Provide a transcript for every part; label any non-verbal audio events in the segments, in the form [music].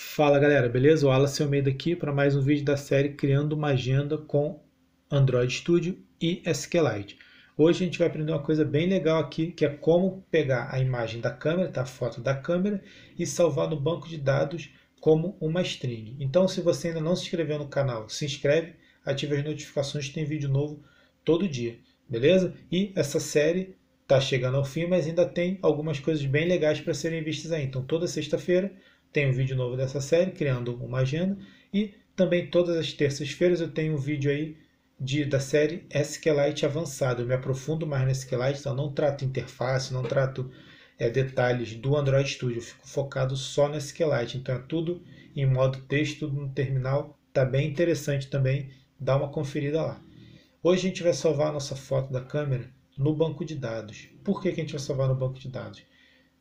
Fala galera, beleza? O Wallace Almeida aqui para mais um vídeo da série Criando uma Agenda com Android Studio e SQLite. Hoje a gente vai aprender uma coisa bem legal aqui, que é como pegar a imagem da câmera, tá? a foto da câmera, e salvar no banco de dados como uma string. Então se você ainda não se inscreveu no canal, se inscreve, ative as notificações, tem vídeo novo todo dia, beleza? E essa série está chegando ao fim, mas ainda tem algumas coisas bem legais para serem vistas aí. Então toda sexta-feira tem um vídeo novo dessa série, criando uma agenda. E também todas as terças-feiras eu tenho um vídeo aí de, da série SQLite avançado. Eu me aprofundo mais no SQLite, então não trato interface, não trato é, detalhes do Android Studio. Eu fico focado só no SQLite. Então é tudo em modo texto no terminal. Tá bem interessante também. Dá uma conferida lá. Hoje a gente vai salvar a nossa foto da câmera no banco de dados. Por que, que a gente vai salvar no banco de dados?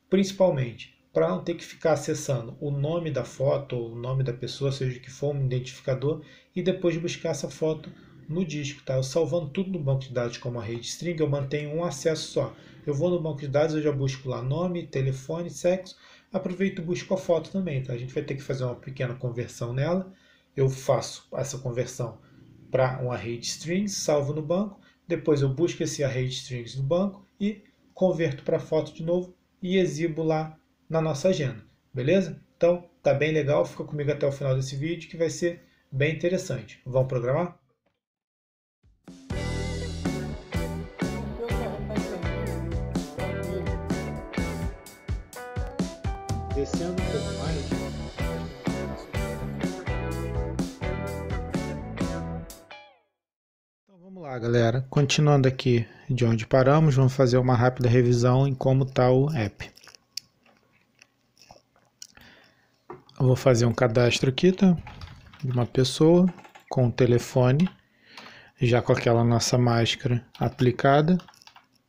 Principalmente para não ter que ficar acessando o nome da foto, ou o nome da pessoa, seja o que for, um identificador, e depois buscar essa foto no disco, tá? Eu salvando tudo no banco de dados como a string, eu mantenho um acesso só. Eu vou no banco de dados, eu já busco lá nome, telefone, sexo, aproveito e busco a foto também, tá? A gente vai ter que fazer uma pequena conversão nela. Eu faço essa conversão para uma array de strings, salvo no banco, depois eu busco esse array de strings no banco e converto para foto de novo e exibo lá na nossa agenda, beleza? Então, tá bem legal, fica comigo até o final desse vídeo que vai ser bem interessante. Vamos programar? Descendo um pouco mais, então, lá, galera. Continuando aqui de onde paramos, vamos fazer uma rápida revisão em como está o app. Eu vou fazer um cadastro aqui, tá? De uma pessoa com o telefone, já com aquela nossa máscara aplicada,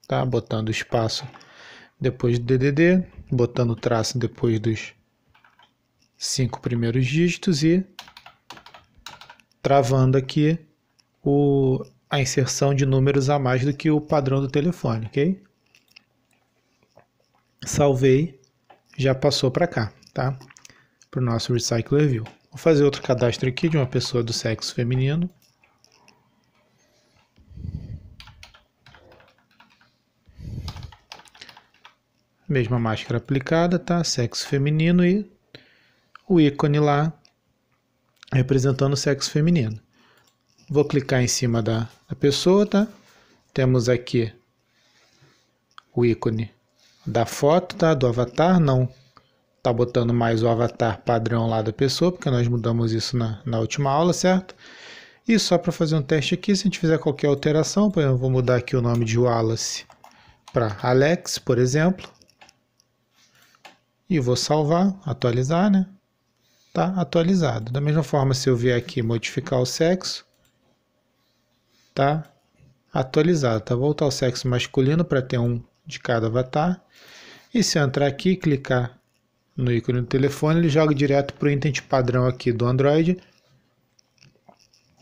tá? Botando espaço depois do DDD, botando o traço depois dos cinco primeiros dígitos e travando aqui o, a inserção de números a mais do que o padrão do telefone, ok? Salvei, já passou para cá, tá? para o nosso Recycle View. Vou fazer outro cadastro aqui de uma pessoa do sexo feminino. Mesma máscara aplicada, tá? Sexo feminino e o ícone lá representando o sexo feminino. Vou clicar em cima da, da pessoa, tá? Temos aqui o ícone da foto, tá? Do avatar, não tá botando mais o avatar padrão lá da pessoa, porque nós mudamos isso na, na última aula, certo? E só para fazer um teste aqui, se a gente fizer qualquer alteração, por exemplo, vou mudar aqui o nome de Wallace para Alex, por exemplo. E vou salvar, atualizar, né? Tá atualizado. Da mesma forma, se eu vier aqui modificar o sexo, tá atualizado. Tá voltar o sexo masculino para ter um de cada avatar. E se eu entrar aqui, clicar no ícone do telefone, ele joga direto para o item padrão aqui do Android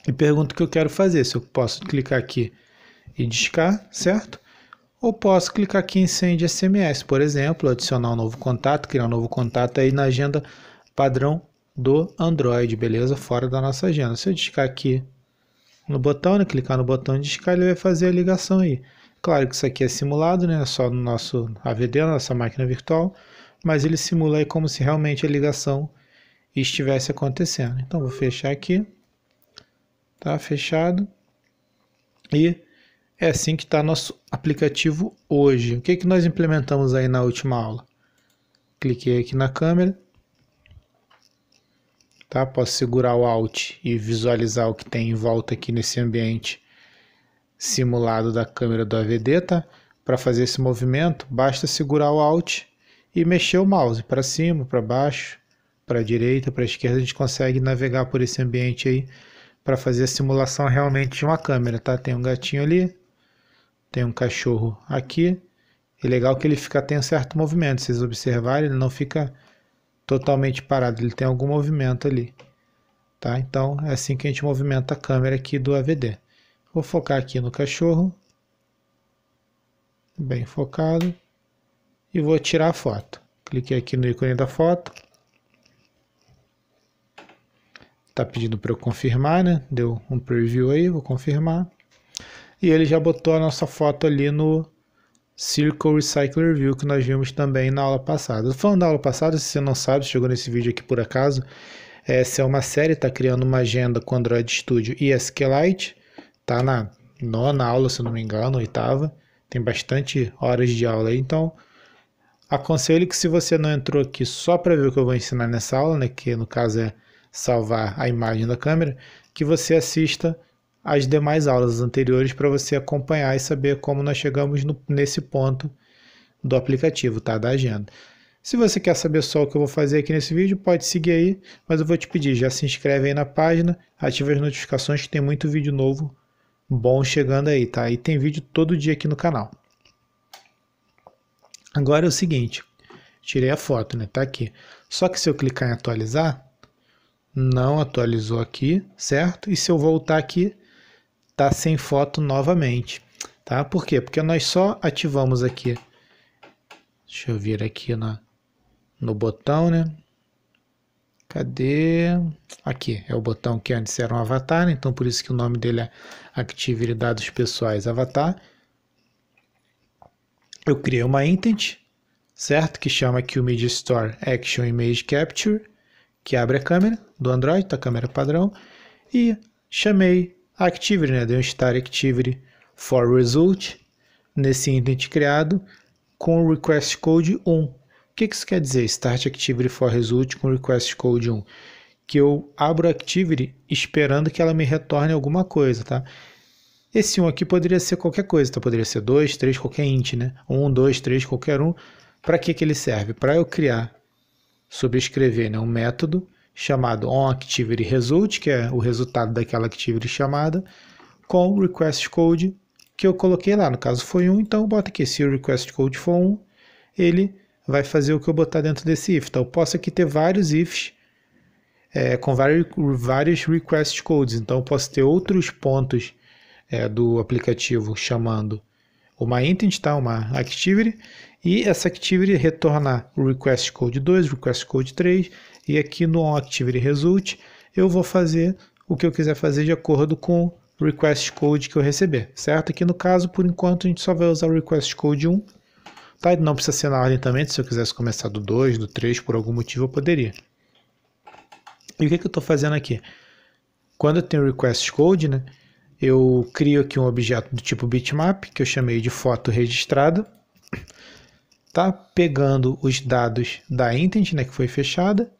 e pergunta o que eu quero fazer, se eu posso clicar aqui e discar, certo? Ou posso clicar aqui em send SMS, por exemplo, adicionar um novo contato, criar um novo contato aí na agenda padrão do Android, beleza? Fora da nossa agenda. Se eu discar aqui no botão, né? clicar no botão de discar, ele vai fazer a ligação aí. Claro que isso aqui é simulado, né? É só no nosso AVD, nossa máquina virtual mas ele simula aí como se realmente a ligação estivesse acontecendo. Então vou fechar aqui, tá fechado, e é assim que está nosso aplicativo hoje. O que, que nós implementamos aí na última aula? Cliquei aqui na câmera, tá? Posso segurar o Alt e visualizar o que tem em volta aqui nesse ambiente simulado da câmera do AVD, tá? Para fazer esse movimento, basta segurar o Alt e mexer o mouse para cima, para baixo, para a direita, para a esquerda, a gente consegue navegar por esse ambiente aí para fazer a simulação realmente de uma câmera, tá? Tem um gatinho ali, tem um cachorro aqui. É legal que ele fica tem um certo movimento, vocês observarem, ele não fica totalmente parado, ele tem algum movimento ali. Tá? Então é assim que a gente movimenta a câmera aqui do AVD. Vou focar aqui no cachorro. Bem focado e vou tirar a foto. Cliquei aqui no ícone da foto. Está pedindo para eu confirmar, né? Deu um preview aí, vou confirmar. E ele já botou a nossa foto ali no Circle Recycler View que nós vimos também na aula passada. Falando da aula passada, se você não sabe, chegou nesse vídeo aqui por acaso, essa é uma série, está criando uma agenda com Android Studio e SQLite, está na nona aula, se não me engano, oitava, tem bastante horas de aula aí, então Aconselho que se você não entrou aqui só para ver o que eu vou ensinar nessa aula, né, que no caso é salvar a imagem da câmera, que você assista as demais aulas anteriores para você acompanhar e saber como nós chegamos no, nesse ponto do aplicativo, tá, da agenda. Se você quer saber só o que eu vou fazer aqui nesse vídeo, pode seguir aí, mas eu vou te pedir, já se inscreve aí na página, ativa as notificações que tem muito vídeo novo bom chegando aí, tá? E tem vídeo todo dia aqui no canal. Agora é o seguinte, tirei a foto, né? Tá aqui. Só que se eu clicar em atualizar, não atualizou aqui, certo? E se eu voltar aqui, tá sem foto novamente, tá? Por quê? Porque nós só ativamos aqui. Deixa eu vir aqui na, no botão, né? Cadê? Aqui é o botão que antes era um avatar, então por isso que o nome dele é Active Dados Pessoais Avatar eu criei uma intent certo? Que chama aqui o Media Store Action Image Capture, que abre a câmera do Android, tá a câmera padrão, e chamei Activity, né? Dei um start Activity for Result nesse intent criado com request code 1. O que, que isso quer dizer? Start Activity for Result com request code 1 que eu abro a Activity esperando que ela me retorne alguma coisa, tá? Esse 1 aqui poderia ser qualquer coisa, então poderia ser 2, 3, qualquer int, né? 1, 2, 3, qualquer um. Para que, que ele serve? Para eu criar, subscrever né, um método chamado onActivityResult, que é o resultado daquela activity chamada, com requestCode que eu coloquei lá. No caso foi 1, então bota aqui, se o requestCode for 1, ele vai fazer o que eu botar dentro desse if. Então eu posso aqui ter vários ifs é, com vários, vários request codes. Então eu posso ter outros pontos é, do aplicativo chamando uma intent, tá? uma activity, e essa activity retornar o request code 2, request code 3, e aqui no activity result eu vou fazer o que eu quiser fazer de acordo com o request code que eu receber, certo? Aqui no caso, por enquanto, a gente só vai usar o request code 1, tá? Não precisa ser na ordem também, se eu quisesse começar do 2, do 3, por algum motivo eu poderia. E o que, que eu estou fazendo aqui? Quando eu tenho request code, né? eu crio aqui um objeto do tipo bitmap, que eu chamei de foto registrada, tá? pegando os dados da intent, né, que foi fechada,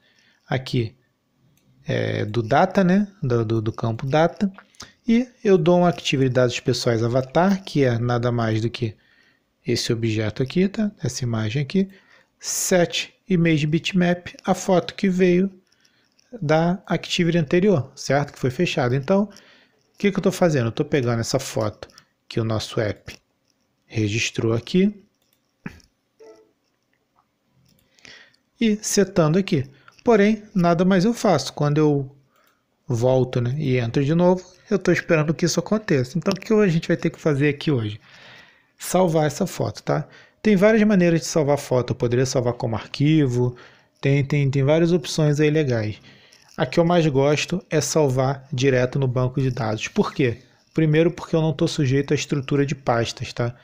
aqui é, do data, né, do, do, do campo data, e eu dou uma dados pessoais avatar, que é nada mais do que esse objeto aqui, tá? essa imagem aqui, set image bitmap, a foto que veio da activity anterior, certo? Que foi fechada. Então, o que, que eu estou fazendo? Eu estou pegando essa foto que o nosso app registrou aqui e setando aqui. Porém, nada mais eu faço. Quando eu volto né, e entro de novo, eu estou esperando que isso aconteça. Então, o que a gente vai ter que fazer aqui hoje? Salvar essa foto, tá? Tem várias maneiras de salvar foto. Eu poderia salvar como arquivo. Tem, tem, tem várias opções aí legais. A que eu mais gosto é salvar direto no banco de dados. Por quê? Primeiro, porque eu não estou sujeito à estrutura de pastas, tá?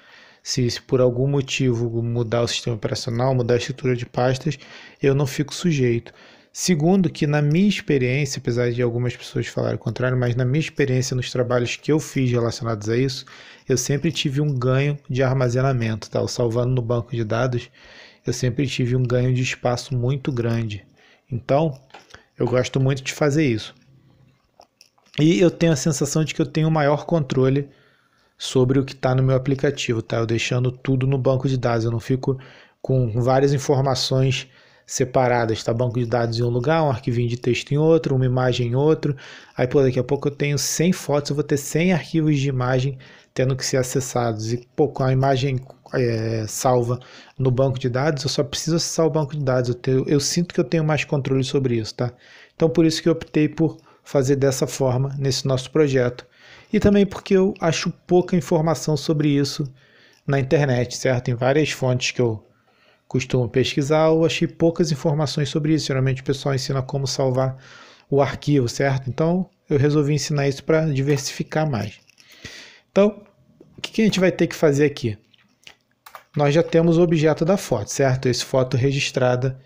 Se, se, por algum motivo mudar o sistema operacional, mudar a estrutura de pastas, eu não fico sujeito. Segundo, que na minha experiência, apesar de algumas pessoas falarem o contrário, mas na minha experiência nos trabalhos que eu fiz relacionados a isso, eu sempre tive um ganho de armazenamento, tá? O salvando no banco de dados, eu sempre tive um ganho de espaço muito grande. Então, eu gosto muito de fazer isso. E eu tenho a sensação de que eu tenho maior controle sobre o que está no meu aplicativo, tá? Eu deixando tudo no banco de dados, eu não fico com várias informações separadas, tá? Banco de dados em um lugar, um arquivinho de texto em outro, uma imagem em outro. Aí, pô, daqui a pouco eu tenho 100 fotos, eu vou ter 100 arquivos de imagem tendo que ser acessados. E, pô, com a imagem é, salva no banco de dados, eu só preciso acessar o banco de dados. Eu, tenho, eu sinto que eu tenho mais controle sobre isso, tá? Então por isso que eu optei por fazer dessa forma nesse nosso projeto. E também porque eu acho pouca informação sobre isso na internet, certo? Em várias fontes que eu costumo pesquisar, eu achei poucas informações sobre isso. Geralmente o pessoal ensina como salvar o arquivo, certo? Então eu resolvi ensinar isso para diversificar mais. Então, o que a gente vai ter que fazer aqui? nós já temos o objeto da foto, certo? Esse foto registrada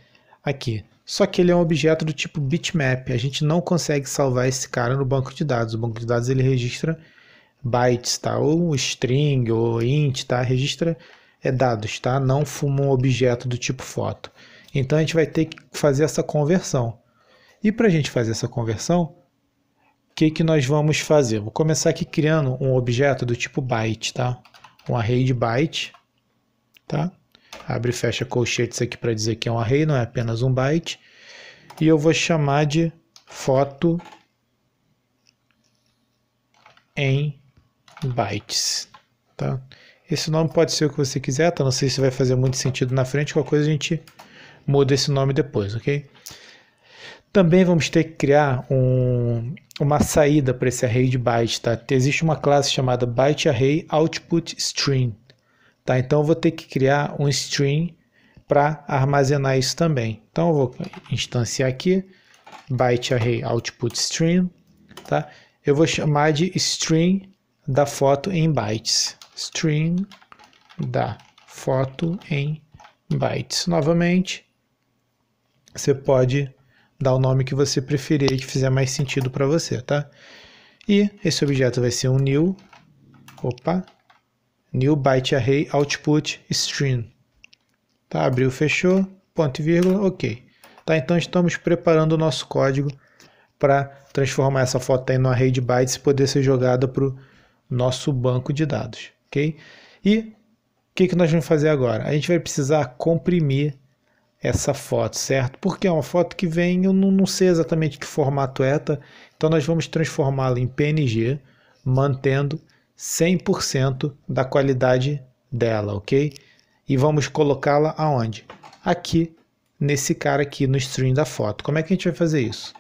aqui. Só que ele é um objeto do tipo bitmap. A gente não consegue salvar esse cara no banco de dados. O banco de dados ele registra bytes, tá? Ou string, ou int, tá? Registra é dados, tá? Não fuma um objeto do tipo foto. Então a gente vai ter que fazer essa conversão. E para a gente fazer essa conversão, o que, que nós vamos fazer? Vou começar aqui criando um objeto do tipo byte, tá? Um array de byte tá? Abre e fecha colchetes aqui para dizer que é um array, não é apenas um byte. E eu vou chamar de foto em bytes, tá? Esse nome pode ser o que você quiser, tá? Não sei se vai fazer muito sentido na frente, qualquer coisa a gente muda esse nome depois, ok? Também vamos ter que criar um, uma saída para esse array de bytes, tá? Existe uma classe chamada byte array output Tá? Então, eu vou ter que criar um string para armazenar isso também. Então, eu vou instanciar aqui, byte array output string. Tá? Eu vou chamar de string da foto em bytes. String da foto em bytes. Novamente, você pode dar o nome que você preferir e que fizer mais sentido para você, tá? E esse objeto vai ser um new, opa, new byte array output string. Tá, abriu, fechou, ponto e vírgula, ok. Tá, então estamos preparando o nosso código para transformar essa foto em no array de bytes e poder ser jogada para o nosso banco de dados, ok? E o que, que nós vamos fazer agora? A gente vai precisar comprimir essa foto, certo? Porque é uma foto que vem, eu não, não sei exatamente que formato é, tá? então nós vamos transformá-la em PNG, mantendo 100% da qualidade dela, ok? E vamos colocá-la aonde? Aqui, nesse cara aqui, no stream da foto. Como é que a gente vai fazer isso?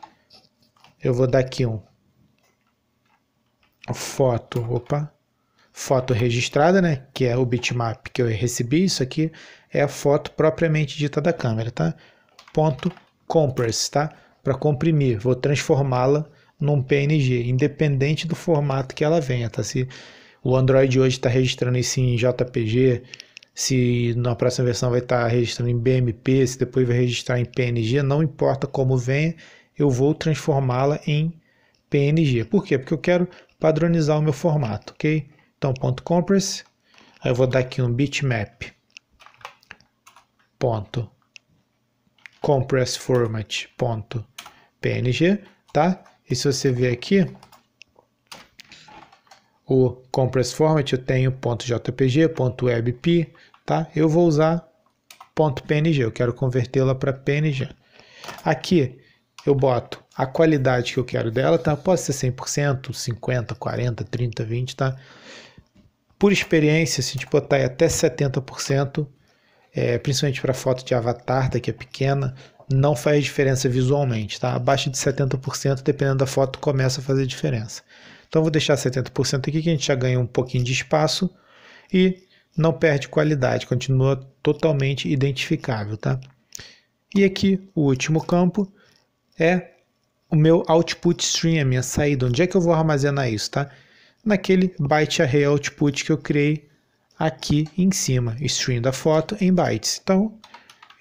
Eu vou dar aqui um foto, opa, foto registrada, né? Que é o bitmap que eu recebi. Isso aqui é a foto propriamente dita da câmera, tá? Ponto compress, tá? Para comprimir, vou transformá-la num PNG, independente do formato que ela venha, tá? Se o Android hoje está registrando isso em JPG, se na próxima versão vai estar tá registrando em BMP, se depois vai registrar em PNG, não importa como venha, eu vou transformá-la em PNG. Por quê? Porque eu quero padronizar o meu formato, ok? Então, ponto .compress, aí eu vou dar aqui um bitmap, ponto compress format, ponto PNG, tá? E se você ver aqui, o Compress Format, eu tenho .jpg, .webp, tá? Eu vou usar .png, eu quero convertê-la para PNG. Aqui eu boto a qualidade que eu quero dela, tá? Pode ser 100%, 50, 40, 30, 20, tá? Por experiência, se a gente botar até 70%, é, principalmente para foto de avatar, tá, que é pequena, não faz diferença visualmente, tá? Abaixo de 70%, dependendo da foto, começa a fazer diferença. Então vou deixar 70% aqui que a gente já ganha um pouquinho de espaço e não perde qualidade, continua totalmente identificável, tá? E aqui o último campo é o meu output stream, a minha saída, onde é que eu vou armazenar isso, tá? Naquele byte array output que eu criei aqui em cima, stream da foto em bytes. Então,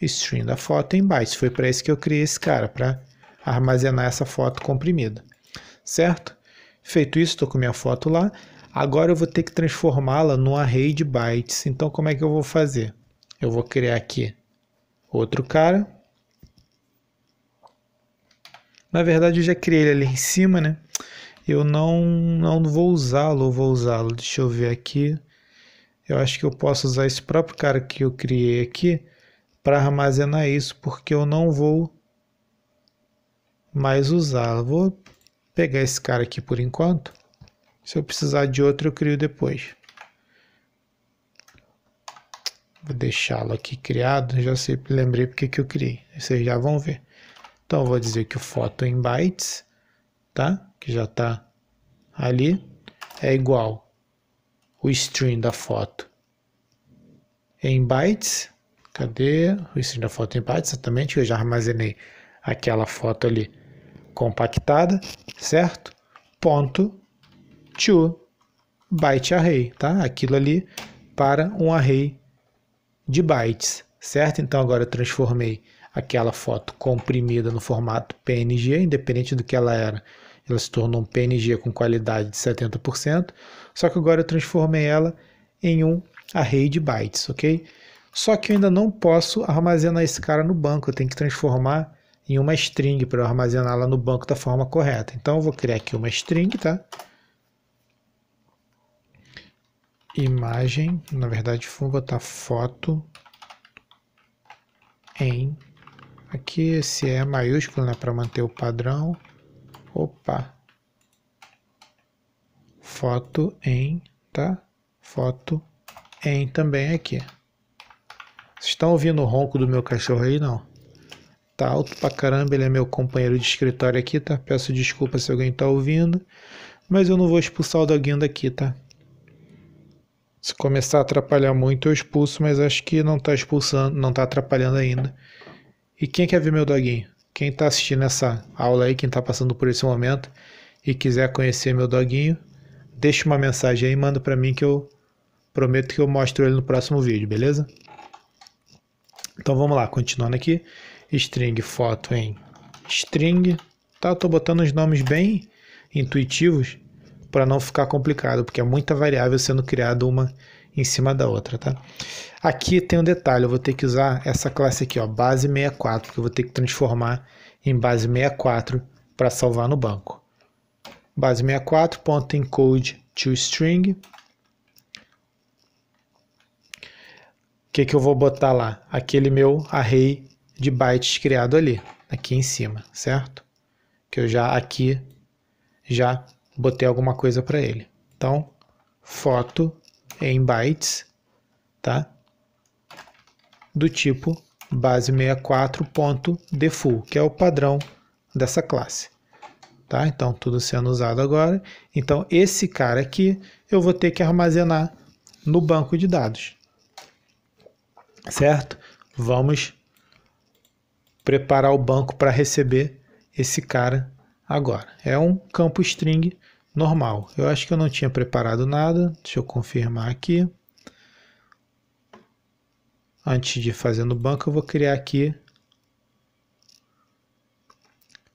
string da foto em bytes. Foi para isso que eu criei esse cara, para armazenar essa foto comprimida, certo? Feito isso, estou com minha foto lá. Agora eu vou ter que transformá-la num array de bytes. Então, como é que eu vou fazer? Eu vou criar aqui outro cara. Na verdade, eu já criei ele ali em cima, né? Eu não, não vou usá-lo, vou usá-lo. Deixa eu ver aqui. Eu acho que eu posso usar esse próprio cara que eu criei aqui para armazenar isso, porque eu não vou mais usar Vou pegar esse cara aqui por enquanto. Se eu precisar de outro, eu crio depois. Vou deixá-lo aqui criado. Já sempre lembrei porque que eu criei. Vocês já vão ver. Então, vou dizer que o foto em bytes, tá? Que já está ali, é igual o string da foto em bytes Cadê o estilo da foto em parte? Exatamente, eu já armazenei aquela foto ali compactada, certo? Ponto to byte array, tá? Aquilo ali para um array de bytes, certo? Então agora eu transformei aquela foto comprimida no formato PNG, independente do que ela era. Ela se tornou um PNG com qualidade de 70%, só que agora eu transformei ela em um array de bytes, ok? Só que eu ainda não posso armazenar esse cara no banco, eu tenho que transformar em uma string para eu armazenar no banco da forma correta. Então eu vou criar aqui uma string, tá? Imagem, na verdade vou botar foto em aqui esse é maiúsculo né, para manter o padrão opa foto em tá foto em também aqui vocês estão ouvindo o ronco do meu cachorro aí? Não. Tá alto pra caramba, ele é meu companheiro de escritório aqui, tá? Peço desculpa se alguém tá ouvindo, mas eu não vou expulsar o doguinho daqui, tá? Se começar a atrapalhar muito, eu expulso, mas acho que não tá expulsando, não tá atrapalhando ainda. E quem quer ver meu doguinho? Quem tá assistindo essa aula aí, quem tá passando por esse momento e quiser conhecer meu doguinho, deixa uma mensagem aí, manda para mim que eu prometo que eu mostro ele no próximo vídeo, beleza? Então vamos lá, continuando aqui. String foto em string. Tá, tô botando os nomes bem intuitivos para não ficar complicado, porque é muita variável sendo criada uma em cima da outra, tá? Aqui tem um detalhe, eu vou ter que usar essa classe aqui, ó, base 64, que eu vou ter que transformar em base 64 para salvar no banco. Base 64 ponto encode to string que, que eu vou botar lá? Aquele meu array de bytes criado ali, aqui em cima, certo? Que eu já aqui já botei alguma coisa para ele. Então, foto em bytes, tá? Do tipo base64.default, que é o padrão dessa classe. Tá? Então, tudo sendo usado agora. Então, esse cara aqui eu vou ter que armazenar no banco de dados certo? Vamos preparar o banco para receber esse cara agora. É um campo string normal. Eu acho que eu não tinha preparado nada. Deixa eu confirmar aqui. Antes de fazer no banco, eu vou criar aqui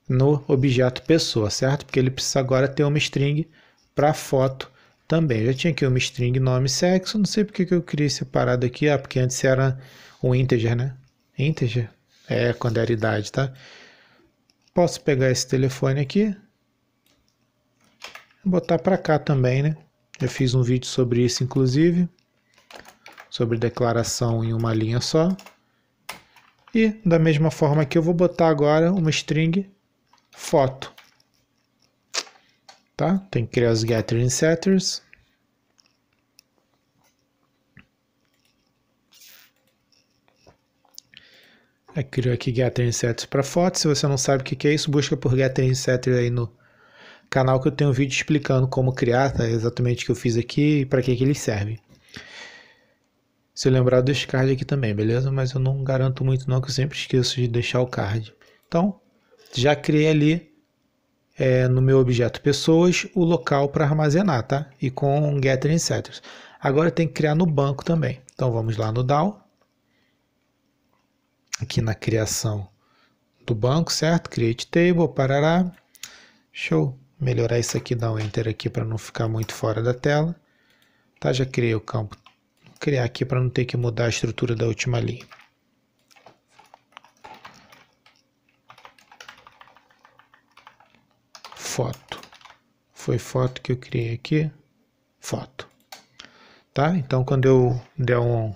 no objeto pessoa, certo? Porque ele precisa agora ter uma string para foto também. Já tinha aqui uma string nome sexo, não sei porque que eu criei separado aqui, ah, porque antes era um integer, né? Integer, é, quando era idade, tá? Posso pegar esse telefone aqui, botar para cá também, né? Eu fiz um vídeo sobre isso, inclusive, sobre declaração em uma linha só. E da mesma forma que eu vou botar agora uma string foto tá? Tem que criar os getters e setters. Eu é, crio aqui getter e setters para foto. Se você não sabe o que é isso, busca por getter e setters aí no canal que eu tenho um vídeo explicando como criar, tá? Exatamente o que eu fiz aqui e para que, que eles servem. Se eu lembrar dos card aqui também, beleza? Mas eu não garanto muito não, que eu sempre esqueço de deixar o card. Então, já criei ali é, no meu objeto pessoas o local para armazenar, tá? E com getter e setters. Agora tem que criar no banco também. Então vamos lá no DAO, aqui na criação do banco, certo? Create table, parará. Show. Melhorar isso aqui, dar um enter aqui para não ficar muito fora da tela. Tá, já criei o campo. Vou criar aqui para não ter que mudar a estrutura da última linha. foto. Foi foto que eu criei aqui, foto. Tá? Então, quando eu der, um,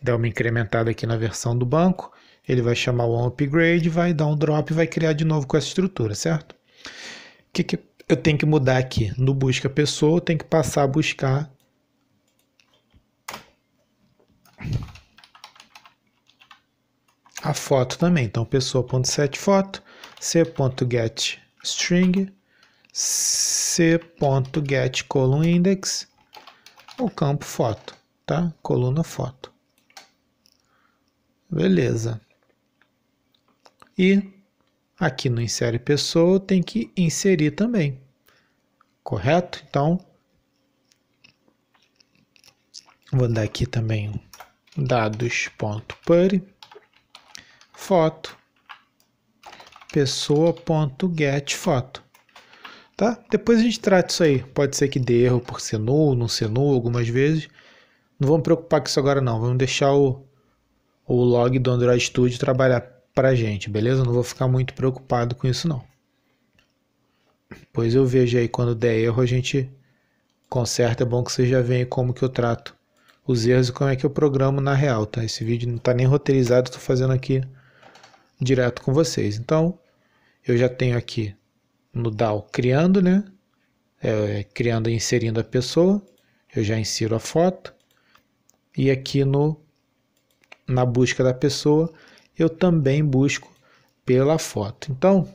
der uma incrementada aqui na versão do banco, ele vai chamar o upgrade, vai dar um drop e vai criar de novo com essa estrutura, certo? O que, que eu tenho que mudar aqui? No busca pessoa, eu tenho que passar a buscar a foto também. Então, pessoa.setFoto, c.getFoto, string c.get column index o campo foto, tá? Coluna foto. Beleza. E aqui no insere pessoa tem que inserir também. Correto? Então vou dar aqui também dados.pure foto pessoa.getFoto. Tá? Depois a gente trata isso aí. Pode ser que dê erro por ser nulo, não ser nulo algumas vezes. Não vamos preocupar com isso agora não. Vamos deixar o, o log do Android Studio trabalhar pra gente, beleza? Não vou ficar muito preocupado com isso não. Pois eu vejo aí quando der erro a gente conserta. É bom que vocês já veem como que eu trato os erros e como é que eu programo na real, tá? Esse vídeo não está nem roteirizado, estou fazendo aqui direto com vocês. Então, eu já tenho aqui no DAO criando, né? É, criando e inserindo a pessoa. Eu já insiro a foto. E aqui no na busca da pessoa, eu também busco pela foto. Então,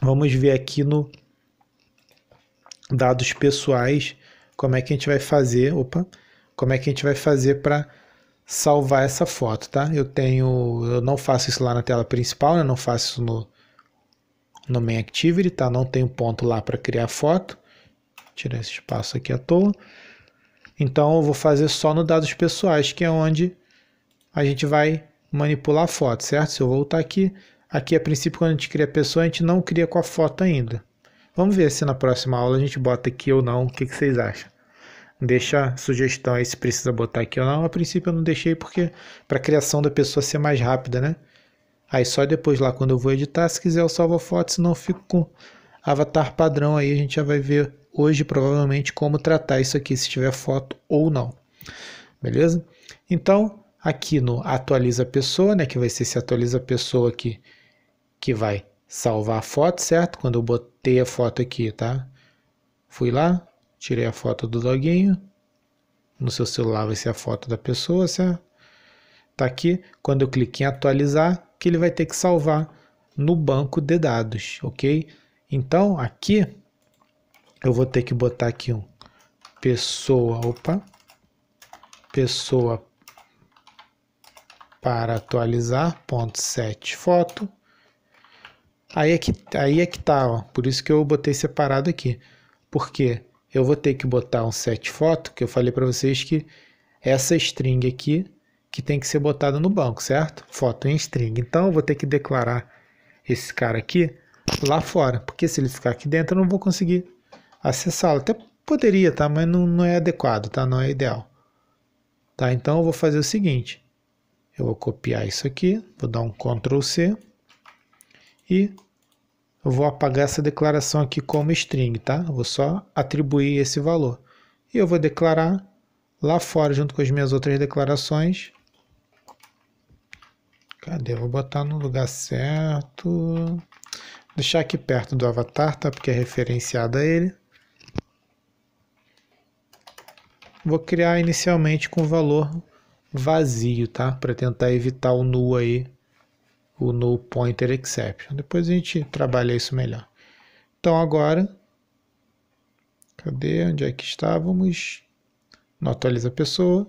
vamos ver aqui no dados pessoais como é que a gente vai fazer, opa, como é que a gente vai fazer para salvar essa foto, tá? Eu tenho, eu não faço isso lá na tela principal, né? não faço isso no, no main activity, tá? Não tenho ponto lá para criar foto. Tirar esse espaço aqui à toa. Então eu vou fazer só no dados pessoais, que é onde a gente vai manipular a foto, certo? Se eu voltar aqui, aqui a princípio quando a gente cria a pessoa, a gente não cria com a foto ainda. Vamos ver se na próxima aula a gente bota aqui ou não, o que, que vocês acham deixa sugestão aí se precisa botar aqui ou não. A princípio eu não deixei porque para a criação da pessoa ser mais rápida, né? Aí só depois lá quando eu vou editar, se quiser eu salvo a foto, senão eu fico com avatar padrão aí, a gente já vai ver hoje provavelmente como tratar isso aqui, se tiver foto ou não. Beleza? Então, aqui no atualiza pessoa, né, que vai ser se atualiza pessoa aqui que vai salvar a foto, certo? Quando eu botei a foto aqui, tá? Fui lá, Tirei a foto do doguinho. No seu celular vai ser a foto da pessoa, certo? Tá aqui. Quando eu clique em atualizar, que ele vai ter que salvar no banco de dados, ok? Então aqui eu vou ter que botar aqui um pessoa, opa, pessoa para atualizar ponto set foto. Aí é que aí é que tá, ó. Por isso que eu botei separado aqui, porque eu vou ter que botar um set foto, que eu falei para vocês que essa string aqui que tem que ser botada no banco, certo? Foto em string. Então, eu vou ter que declarar esse cara aqui lá fora, porque se ele ficar aqui dentro, eu não vou conseguir acessá-lo. Até poderia, tá? Mas não, não é adequado, tá? Não é ideal. Tá? Então, eu vou fazer o seguinte. Eu vou copiar isso aqui, vou dar um Ctrl C e eu vou apagar essa declaração aqui como string, tá? Eu vou só atribuir esse valor. E eu vou declarar lá fora, junto com as minhas outras declarações. Cadê? vou botar no lugar certo. Deixar aqui perto do avatar, tá? Porque é referenciado a ele. Vou criar inicialmente com valor vazio, tá? Para tentar evitar o nu aí o no pointer exception. Depois a gente trabalha isso melhor. Então agora, cadê onde é que estávamos? Não atualiza a pessoa.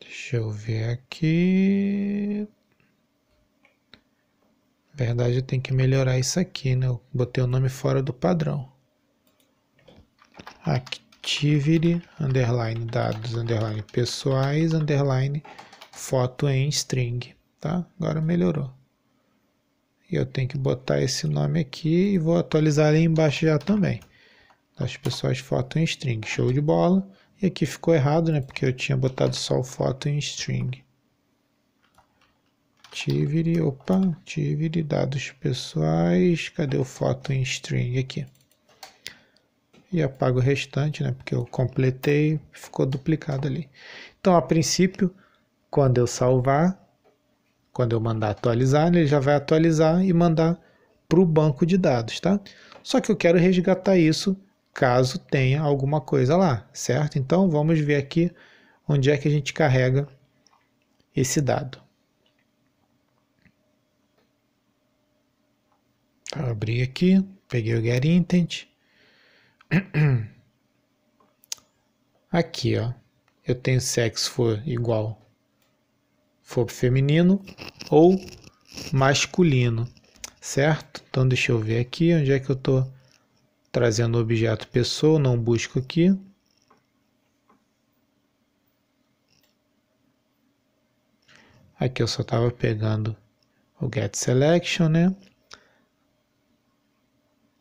Deixa eu ver aqui. Na verdade, eu tenho que melhorar isso aqui, né? Eu botei o nome fora do padrão. Aqui. Activity, underline dados, underline pessoais, underline foto em string, tá? Agora melhorou. E eu tenho que botar esse nome aqui e vou atualizar ali embaixo já também. Dados pessoas foto em string, show de bola. E aqui ficou errado, né? Porque eu tinha botado só o foto em string. Activity, opa, activity, dados pessoais, cadê o foto em string aqui? e apago o restante, né? Porque eu completei, ficou duplicado ali. Então, a princípio, quando eu salvar, quando eu mandar atualizar, né, ele já vai atualizar e mandar para o banco de dados, tá? Só que eu quero resgatar isso caso tenha alguma coisa lá, certo? Então, vamos ver aqui onde é que a gente carrega esse dado. Abri aqui, peguei o get intent, [clears throat] Aqui, ó. Eu tenho sexo for igual for feminino ou masculino, certo? Então deixa eu ver aqui onde é que eu tô trazendo o objeto pessoa, não busco aqui. Aqui eu só estava pegando o get selection, né?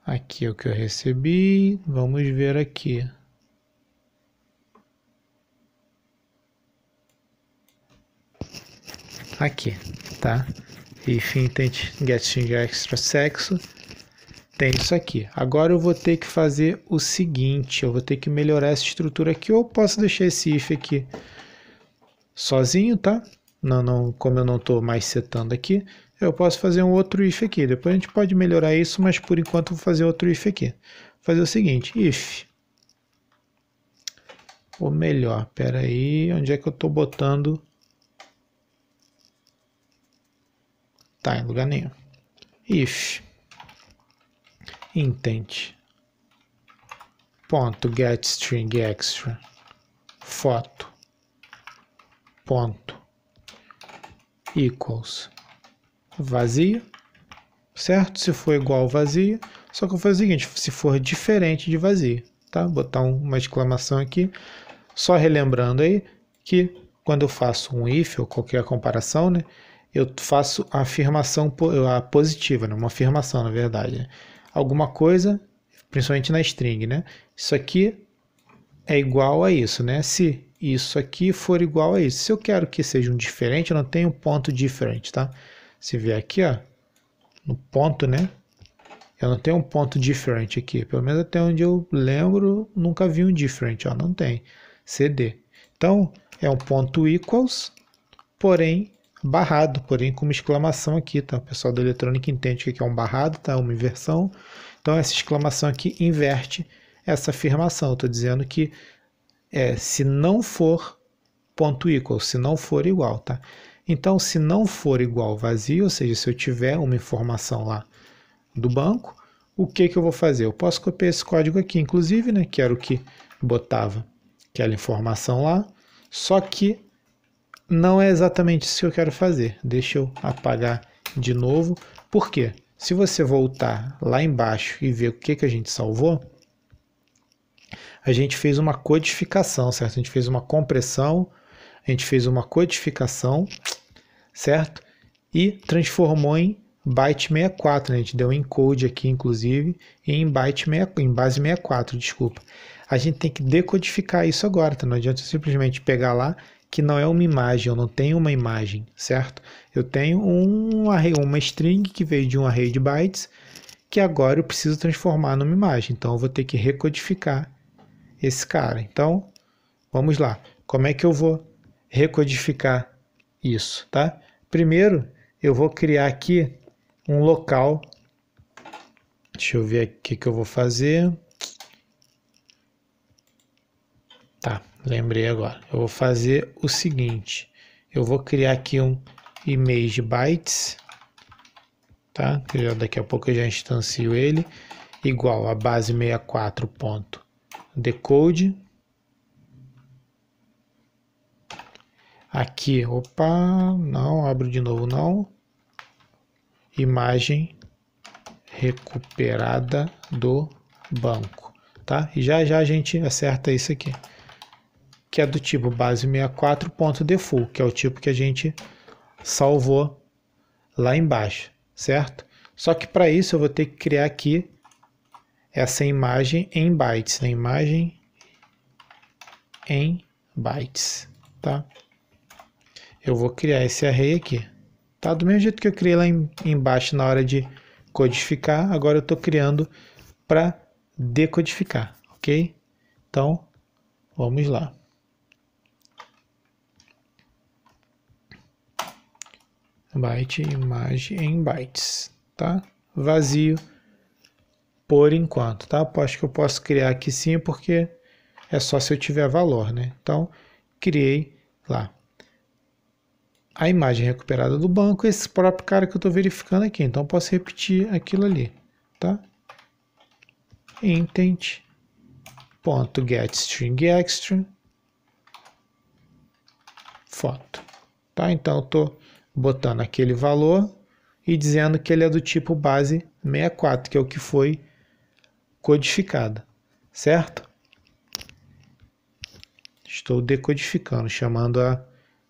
Aqui é o que eu recebi, vamos ver aqui. Aqui, tá? If intent getting extra sexo, tem isso aqui. Agora eu vou ter que fazer o seguinte, eu vou ter que melhorar essa estrutura aqui, ou posso deixar esse if aqui sozinho, tá? Não, não, como eu não estou mais setando aqui, eu posso fazer um outro if aqui. Depois a gente pode melhorar isso, mas por enquanto vou fazer outro if aqui. Vou fazer o seguinte, if. Ou melhor, pera aí, onde é que eu estou botando? Tá, em lugar nenhum. If. Intent. Ponto get string extra. Foto. Ponto. Equals vazio certo? Se for igual vazio só que eu vou fazer o seguinte, se for diferente de vazio tá? Vou botar uma exclamação aqui, só relembrando aí que quando eu faço um if ou qualquer comparação, né, eu faço a afirmação a positiva, né, uma afirmação na verdade. Né. Alguma coisa, principalmente na string, né? Isso aqui é igual a isso, né? Se isso aqui for igual a isso. Se eu quero que seja um diferente, eu não tenho um ponto diferente, tá? Se vier aqui, ó, no ponto, né? Eu não tenho um ponto diferente aqui. Pelo menos até onde eu lembro, nunca vi um diferente, ó, não tem. CD. Então, é um ponto equals, porém barrado, porém com uma exclamação aqui, tá? O pessoal da eletrônica entende que é um barrado, tá? Uma inversão. Então, essa exclamação aqui inverte essa afirmação. Estou dizendo que é, se não for ponto equals, se não for igual, tá? Então, se não for igual vazio, ou seja, se eu tiver uma informação lá do banco, o que, que eu vou fazer? Eu posso copiar esse código aqui, inclusive, né, que era o que botava aquela informação lá, só que não é exatamente isso que eu quero fazer. Deixa eu apagar de novo. Por quê? Se você voltar lá embaixo e ver o que, que a gente salvou, a gente fez uma codificação, certo? A gente fez uma compressão, a gente fez uma codificação, certo? E transformou em byte 64, né? a gente deu um encode aqui, inclusive, em byte em base 64, desculpa. A gente tem que decodificar isso agora, tá? Não adianta simplesmente pegar lá que não é uma imagem, eu não tenho uma imagem, certo? Eu tenho um array, uma string que veio de um array de bytes, que agora eu preciso transformar numa imagem. Então eu vou ter que recodificar esse cara. Então, vamos lá. Como é que eu vou recodificar isso, tá? Primeiro, eu vou criar aqui um local. Deixa eu ver aqui o que eu vou fazer. Tá, lembrei agora. Eu vou fazer o seguinte. Eu vou criar aqui um image bytes, tá? Que já, daqui a pouco eu já instancio ele. Igual a base 64.decode Aqui, opa, não, abro de novo, não. Imagem recuperada do banco, tá? E já já a gente acerta isso aqui, que é do tipo base 64.default, que é o tipo que a gente salvou lá embaixo, certo? Só que para isso eu vou ter que criar aqui essa imagem em bytes, né? Imagem em bytes, tá? eu vou criar esse array aqui. Tá do mesmo jeito que eu criei lá em, embaixo na hora de codificar, agora eu estou criando para decodificar, ok? Então, vamos lá. Byte, imagem em bytes, tá? Vazio por enquanto, tá? Acho que eu posso criar aqui sim, porque é só se eu tiver valor, né? Então, criei lá a imagem recuperada do banco, esse próprio cara que eu estou verificando aqui. Então, eu posso repetir aquilo ali, tá? Intent ponto get string extra foto, tá? Então, eu estou botando aquele valor e dizendo que ele é do tipo base 64, que é o que foi codificado, certo? Estou decodificando, chamando a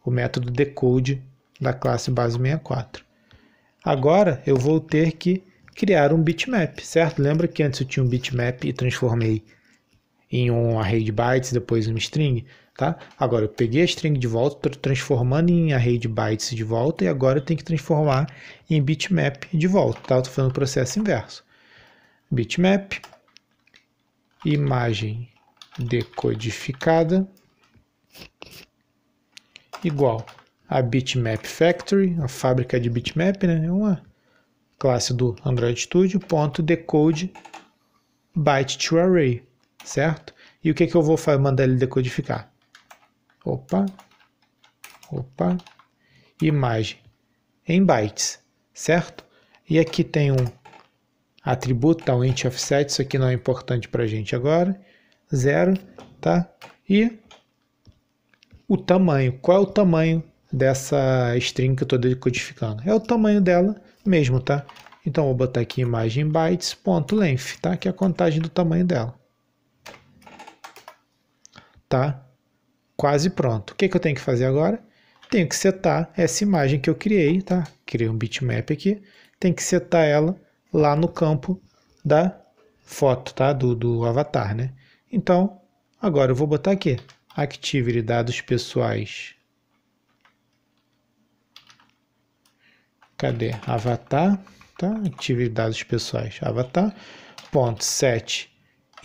o método decode da classe base64. Agora eu vou ter que criar um bitmap, certo? Lembra que antes eu tinha um bitmap e transformei em um array de bytes, depois um string, tá? Agora eu peguei a string de volta, estou transformando em array de bytes de volta e agora eu tenho que transformar em bitmap de volta, tá? Estou fazendo o processo inverso. Bitmap, imagem decodificada, igual a Bitmap Factory, a fábrica de bitmap, né? É uma classe do Android Studio, ponto decode byte to array, certo? E o que, que eu vou mandar ele decodificar? Opa, opa, imagem em bytes, certo? E aqui tem um atributo, tá? O um int offset, isso aqui não é importante para a gente agora, zero, tá? E o tamanho. Qual é o tamanho dessa string que eu estou decodificando? É o tamanho dela mesmo, tá? Então vou botar aqui imagem bytes.length, tá? Que é a contagem do tamanho dela. Tá? Quase pronto. O que, que eu tenho que fazer agora? Tenho que setar essa imagem que eu criei, tá? Criei um bitmap aqui. Tem que setar ela lá no campo da foto, tá? Do, do avatar, né? Então, agora eu vou botar aqui Active dados pessoais. Cadê? Avatar, tá? Active dados pessoais. Avatar. Ponto set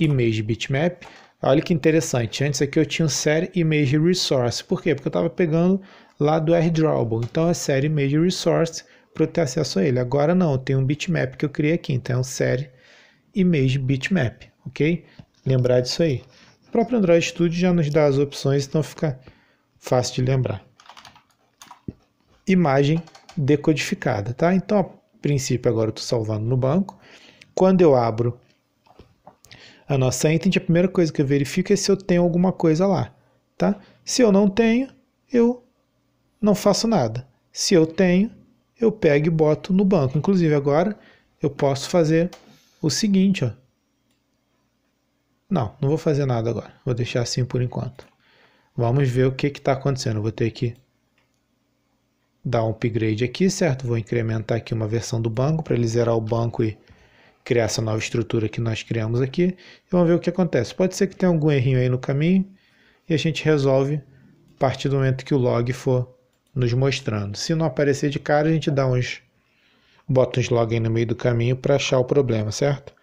image bitmap. Olha que interessante. Antes aqui eu tinha um série image resource. Por quê? Porque eu estava pegando lá do drawable. Então é série image resource para eu ter acesso a ele. Agora não, tem um bitmap que eu criei aqui. Então é um série image bitmap, ok? Lembrar disso aí. O próprio Android Studio já nos dá as opções, então fica fácil de lembrar. Imagem decodificada, tá? Então, a princípio, agora eu estou salvando no banco. Quando eu abro a nossa entity, a primeira coisa que eu verifico é se eu tenho alguma coisa lá, tá? Se eu não tenho, eu não faço nada. Se eu tenho, eu pego e boto no banco. Inclusive, agora eu posso fazer o seguinte, ó. Não, não vou fazer nada agora. Vou deixar assim por enquanto. Vamos ver o que está acontecendo. Vou ter que dar um upgrade aqui, certo? Vou incrementar aqui uma versão do banco para ele zerar o banco e criar essa nova estrutura que nós criamos aqui. E vamos ver o que acontece. Pode ser que tenha algum errinho aí no caminho e a gente resolve a partir do momento que o log for nos mostrando. Se não aparecer de cara, a gente dá uns bota uns log aí no meio do caminho para achar o problema, certo?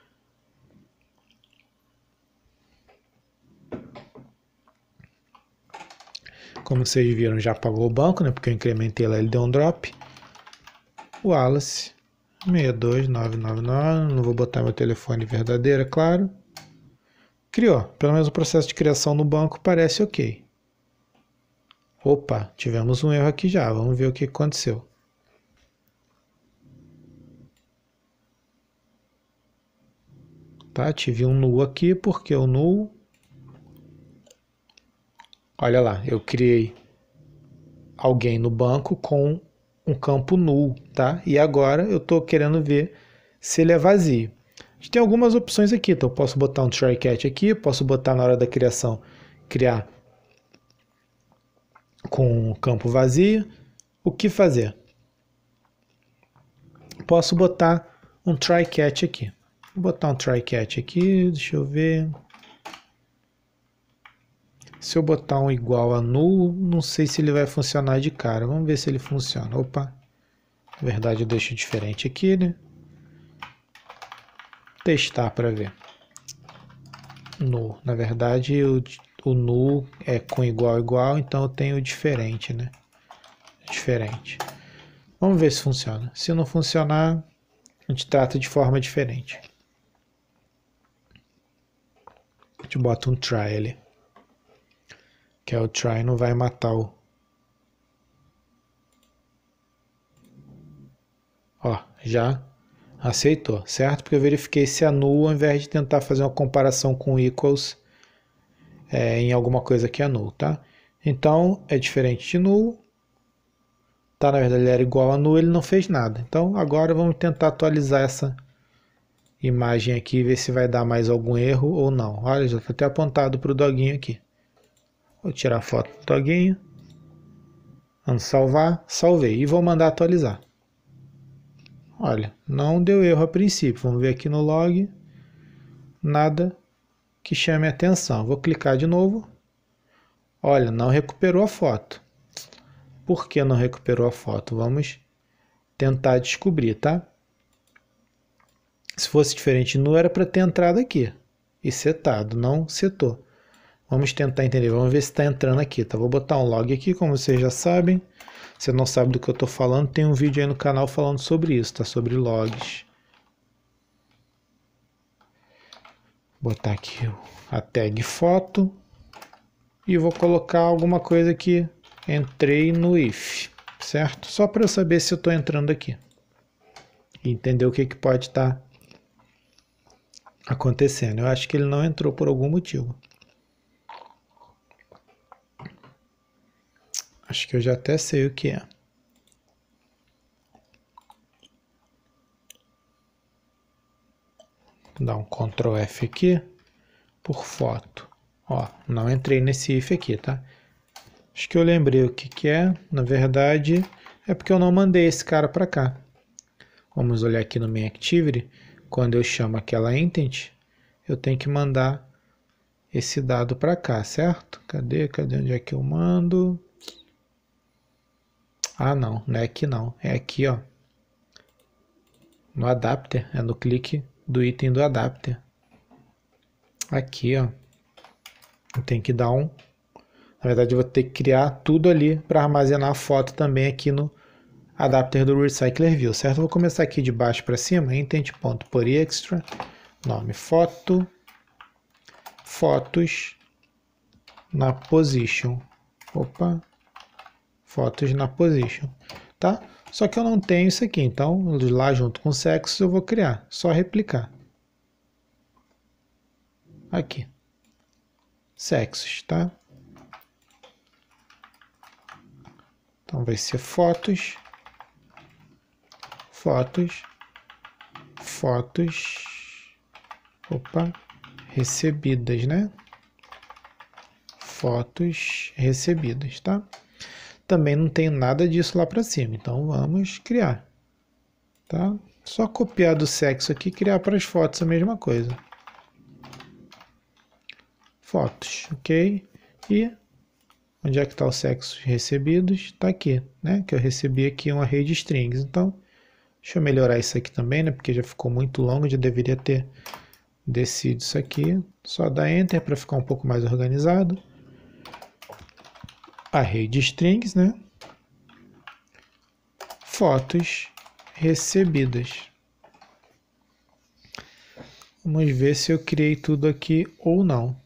Como vocês viram, já pagou o banco, né? Porque eu incrementei lá, ele deu um drop. O Wallace, 62999, não vou botar meu telefone verdadeiro, é claro. Criou, pelo menos o processo de criação no banco parece ok. Opa, tivemos um erro aqui já, vamos ver o que aconteceu. Tá, tive um null aqui, porque o null Olha lá, eu criei alguém no banco com um campo nulo, tá? E agora eu estou querendo ver se ele é vazio. A gente tem algumas opções aqui, então eu posso botar um try catch aqui, posso botar na hora da criação, criar com o campo vazio. O que fazer? Posso botar um try catch aqui. Vou botar um try catch aqui, deixa eu ver. Se eu botar um igual a nulo, não sei se ele vai funcionar de cara. Vamos ver se ele funciona. Opa, na verdade eu deixo diferente aqui, né? Testar para ver. Nu, na verdade o o nu é com igual igual, então eu tenho diferente, né? Diferente. Vamos ver se funciona. Se não funcionar, a gente trata de forma diferente. A gente bota um try ali que é o try não vai matar o. Ó, já aceitou, certo? Porque eu verifiquei se é null, ao invés de tentar fazer uma comparação com equals é, em alguma coisa que é null, tá? Então, é diferente de null. Tá, na verdade, ele era igual a null, ele não fez nada. Então, agora vamos tentar atualizar essa imagem aqui, ver se vai dar mais algum erro ou não. Olha, já está até apontado para o doguinho aqui. Vou tirar a foto do toguinho. Vamos salvar. Salvei. E vou mandar atualizar. Olha, não deu erro a princípio. Vamos ver aqui no log. Nada que chame atenção. Vou clicar de novo. Olha, não recuperou a foto. Por que não recuperou a foto? Vamos tentar descobrir, tá? Se fosse diferente não era para ter entrado aqui e setado, não setou. Vamos tentar entender, vamos ver se está entrando aqui, tá? Vou botar um log aqui, como vocês já sabem. Se não sabe do que eu estou falando, tem um vídeo aí no canal falando sobre isso, tá? Sobre logs. Vou botar aqui a tag foto. E vou colocar alguma coisa aqui. Entrei no if, certo? Só para eu saber se eu estou entrando aqui. E entender o que, que pode estar tá acontecendo. Eu acho que ele não entrou por algum motivo. Acho que eu já até sei o que é. Vou dar um Ctrl F aqui por foto. Ó, não entrei nesse if aqui, tá? Acho que eu lembrei o que que é. Na verdade, é porque eu não mandei esse cara para cá. Vamos olhar aqui no main activity. Quando eu chamo aquela intent, eu tenho que mandar esse dado para cá, certo? Cadê? Cadê onde é que eu mando? Ah, não, não é aqui não, é aqui, ó. No adapter, é no clique do item do adapter. Aqui, ó. Tem que dar um... Na verdade, eu vou ter que criar tudo ali para armazenar a foto também aqui no adapter do Recycler View, certo? Vou começar aqui de baixo para cima, intent ponto por extra, nome foto, fotos, na position, opa, fotos na position, tá? Só que eu não tenho isso aqui, então lá junto com sexo eu vou criar, só replicar. Aqui. Sexos, tá? Então vai ser fotos, fotos, fotos, opa, recebidas, né? Fotos recebidas, tá? também não tenho nada disso lá para cima. Então vamos criar. Tá? Só copiar do sexo aqui e criar para as fotos a mesma coisa. Fotos, ok? E onde é que está o sexo recebidos? Está aqui, né? Que eu recebi aqui uma array de strings. Então, deixa eu melhorar isso aqui também, né? Porque já ficou muito longo, já deveria ter descido isso aqui. Só dá Enter para ficar um pouco mais organizado array de strings, né? Fotos recebidas. Vamos ver se eu criei tudo aqui ou não.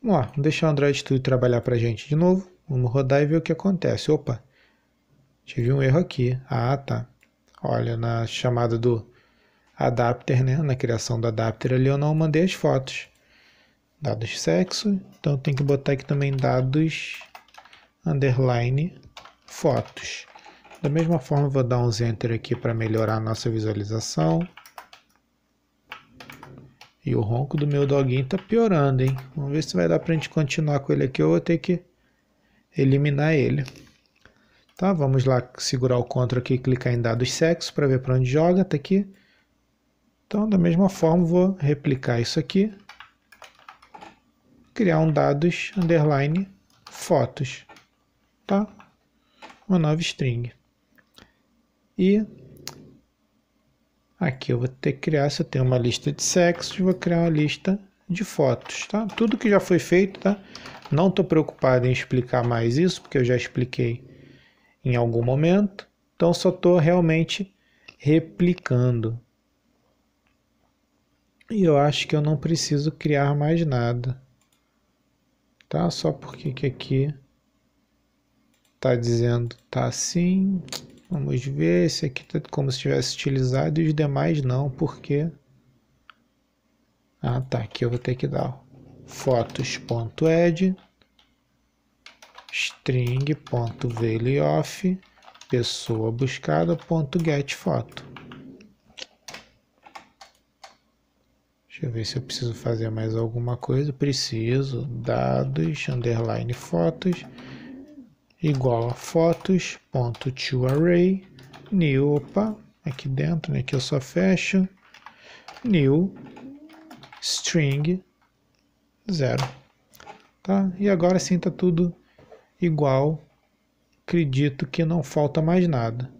Vamos lá, vamos deixar o Android Studio trabalhar para a gente de novo. Vamos rodar e ver o que acontece. Opa, tive um erro aqui. Ah, tá. Olha, na chamada do adapter, né? na criação do adapter ali, eu não mandei as fotos dados sexo, então tem que botar aqui também dados underline fotos. Da mesma forma, vou dar uns enter aqui para melhorar a nossa visualização. E o ronco do meu doguinho está piorando, hein? Vamos ver se vai dar para a gente continuar com ele aqui ou vou ter que eliminar ele. Tá, vamos lá segurar o CTRL aqui e clicar em dados sexo para ver para onde joga, tá aqui. Então, da mesma forma, vou replicar isso aqui criar um dados underline fotos, tá? Uma nova string. E aqui eu vou ter que criar, se eu tenho uma lista de sexos, vou criar uma lista de fotos, tá? Tudo que já foi feito, tá? Não estou preocupado em explicar mais isso, porque eu já expliquei em algum momento. Então, só estou realmente replicando. E eu acho que eu não preciso criar mais nada tá? Só porque que aqui tá dizendo tá assim. Vamos ver, esse aqui tá como se tivesse utilizado e os demais não, porque... Ah, tá, aqui eu vou ter que dar fotos.ed of pessoa buscada.getFoto. Deixa eu ver se eu preciso fazer mais alguma coisa. Preciso. Dados, underline fotos, igual a array new, opa, aqui dentro, né, que eu só fecho, new, string, zero. Tá? E agora sim está tudo igual. Acredito que não falta mais nada.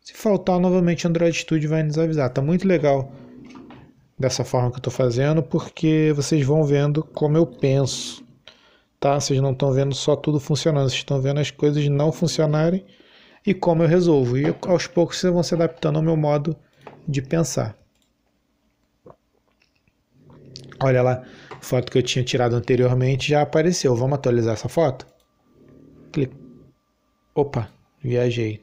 Se faltar novamente Android Studio vai nos avisar. Tá muito legal dessa forma que eu estou fazendo, porque vocês vão vendo como eu penso, tá? Vocês não estão vendo só tudo funcionando, vocês estão vendo as coisas não funcionarem e como eu resolvo. E aos poucos vocês vão se adaptando ao meu modo de pensar. Olha lá, foto que eu tinha tirado anteriormente já apareceu. Vamos atualizar essa foto? Clic. Opa, viajei.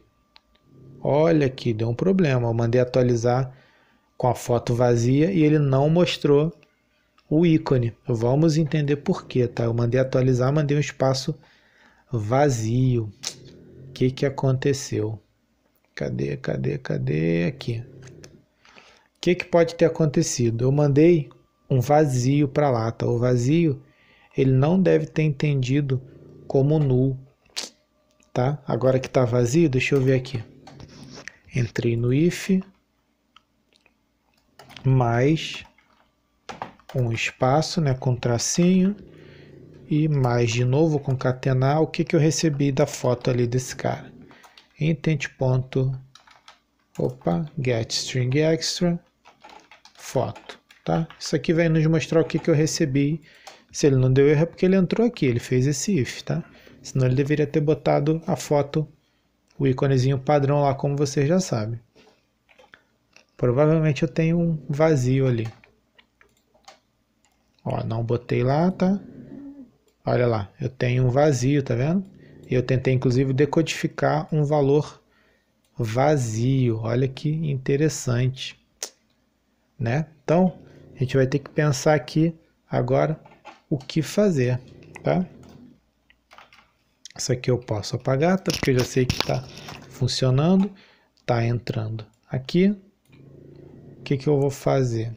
Olha aqui, deu um problema. Eu mandei atualizar com a foto vazia e ele não mostrou o ícone. Vamos entender por quê, tá? Eu mandei atualizar, mandei um espaço vazio. O que que aconteceu? Cadê, cadê, cadê? Aqui. O que que pode ter acontecido? Eu mandei um vazio para lá, tá? O vazio, ele não deve ter entendido como null, tá? Agora que tá vazio, deixa eu ver aqui. Entrei no if, mais um espaço, né, com tracinho e mais de novo concatenar o que, que eu recebi da foto ali desse cara. Intent ponto, opa, get string extra foto, tá? Isso aqui vai nos mostrar o que, que eu recebi. Se ele não deu erro é porque ele entrou aqui, ele fez esse if, tá? Senão ele deveria ter botado a foto, o íconezinho padrão lá, como vocês já sabem. Provavelmente eu tenho um vazio ali. Ó, não botei lá, tá? Olha lá, eu tenho um vazio, tá vendo? eu tentei inclusive decodificar um valor vazio. Olha que interessante, né? Então, a gente vai ter que pensar aqui agora o que fazer, tá? Isso aqui eu posso apagar, tá? Porque eu já sei que está funcionando, tá entrando aqui, que, que eu vou fazer?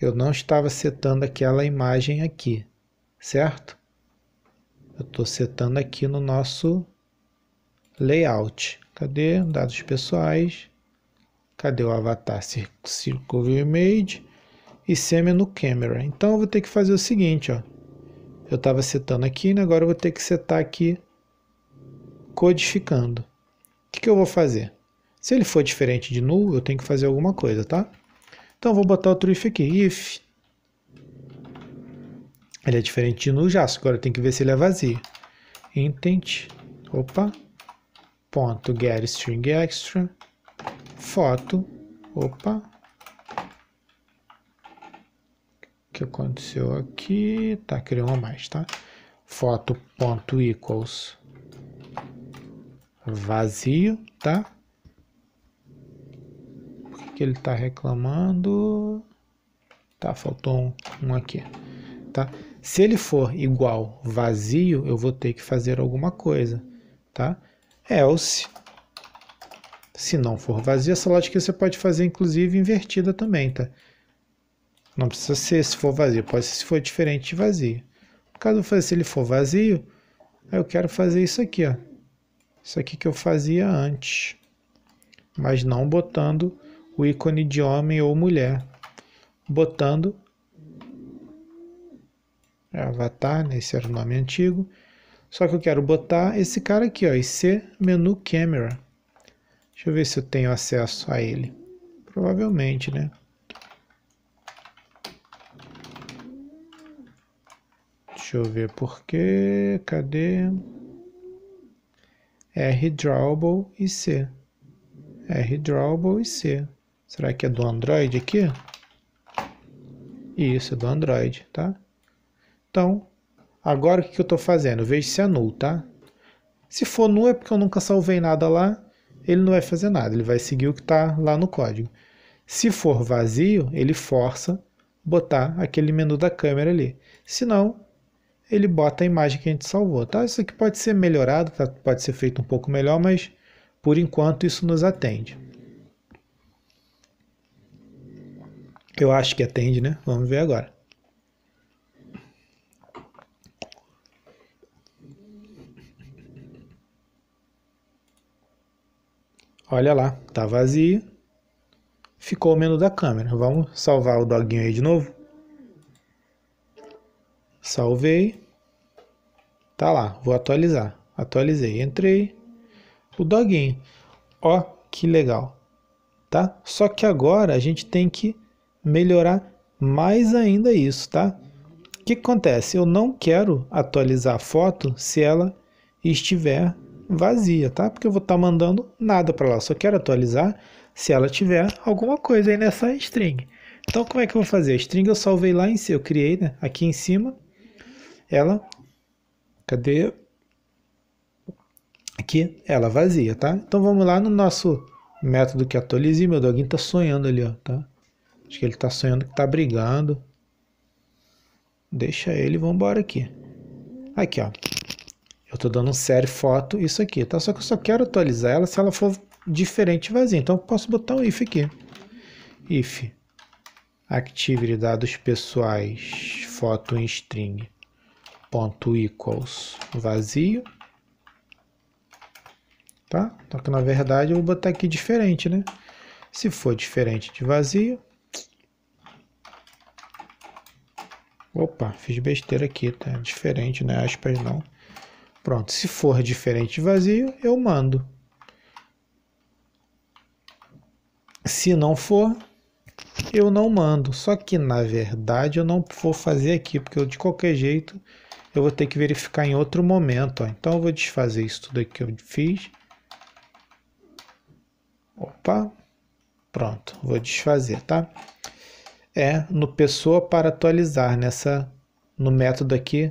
Eu não estava setando aquela imagem aqui, certo? Eu estou setando aqui no nosso layout. Cadê? Dados pessoais. Cadê o avatar Circle Image? E semi no camera. Então eu vou ter que fazer o seguinte, ó. Eu estava setando aqui, né? agora eu vou ter que setar aqui codificando. O que, que eu vou fazer? Se ele for diferente de null, eu tenho que fazer alguma coisa, tá? Então vou botar o true aqui, if. Ele é diferente de null já, agora tem que ver se ele é vazio. Intent, opa, ponto get string extra, foto, opa. O que aconteceu aqui? Tá, criou uma mais, tá? Foto ponto equals vazio, tá? que ele está reclamando. Tá, faltou um, um aqui. Tá? Se ele for igual vazio, eu vou ter que fazer alguma coisa, tá? Else, é, se não for vazio, essa lógica você pode fazer inclusive invertida também, tá? Não precisa ser se for vazio, pode ser se for diferente de vazio. No caso, se ele for vazio, eu quero fazer isso aqui, ó. Isso aqui que eu fazia antes, mas não botando o ícone de homem ou mulher, botando avatar, né? esse era o nome antigo. Só que eu quero botar esse cara aqui, ó, IC Menu Camera. Deixa eu ver se eu tenho acesso a ele. Provavelmente, né? Deixa eu ver por quê. Cadê? R drawable e C. R drawable e C. Será que é do Android aqui? Isso, é do Android, tá? Então, agora o que eu estou fazendo? Eu vejo se é null, tá? Se for null é porque eu nunca salvei nada lá, ele não vai fazer nada, ele vai seguir o que está lá no código. Se for vazio, ele força botar aquele menu da câmera ali. Se não, ele bota a imagem que a gente salvou, tá? Isso aqui pode ser melhorado, tá? pode ser feito um pouco melhor, mas por enquanto isso nos atende. Eu acho que atende, né? Vamos ver agora. Olha lá, tá vazio. Ficou o menu da câmera. Vamos salvar o doguinho aí de novo. Salvei. Tá lá, vou atualizar. Atualizei, entrei. O doguinho. Ó, que legal. Tá? Só que agora a gente tem que melhorar mais ainda isso, tá? O que, acontece? Eu não quero atualizar a foto se ela estiver vazia, tá? Porque eu vou estar tá mandando nada para lá, só quero atualizar se ela tiver alguma coisa aí nessa string. Então, como é que eu vou fazer? A string eu salvei lá em cima, eu criei né, aqui em cima. Ela, cadê? Aqui, ela vazia, tá? Então, vamos lá no nosso método que atualizei. Meu doguinho tá sonhando ali, ó, tá? Acho que ele tá sonhando que tá brigando. Deixa ele, vambora aqui. Aqui, ó. Eu tô dando um série foto, isso aqui, tá? Só que eu só quero atualizar ela se ela for diferente vazia. Então eu posso botar um if aqui. If Active dados pessoais foto em string ponto equals vazio. Tá? Só que na verdade eu vou botar aqui diferente, né? Se for diferente de vazio, Opa, fiz besteira aqui, tá? Diferente, né? Aspas não. Pronto, se for diferente de vazio, eu mando. Se não for, eu não mando. Só que na verdade eu não vou fazer aqui, porque eu, de qualquer jeito eu vou ter que verificar em outro momento. Ó. Então eu vou desfazer isso tudo aqui que eu fiz. Opa, pronto, vou desfazer, tá? é no pessoa para atualizar, nessa, no método aqui,